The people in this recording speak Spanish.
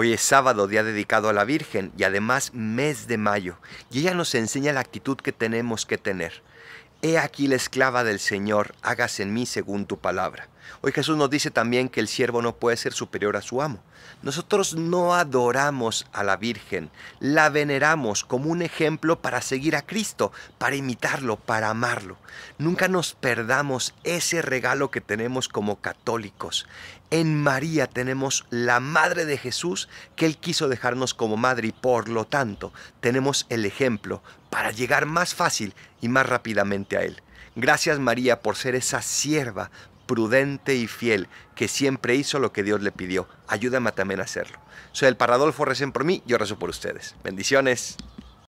Hoy es sábado, día dedicado a la Virgen y además mes de mayo. Y ella nos enseña la actitud que tenemos que tener. He aquí la esclava del Señor, hágase en mí según tu palabra. Hoy Jesús nos dice también que el siervo no puede ser superior a su amo. Nosotros no adoramos a la Virgen, la veneramos como un ejemplo para seguir a Cristo, para imitarlo, para amarlo. Nunca nos perdamos ese regalo que tenemos como católicos. En María tenemos la madre de Jesús que Él quiso dejarnos como madre y por lo tanto tenemos el ejemplo para llegar más fácil y más rápidamente a Él. Gracias María por ser esa sierva prudente y fiel que siempre hizo lo que Dios le pidió. Ayúdame también a hacerlo. Soy el Paradolfo, recen por mí, yo rezo por ustedes. Bendiciones.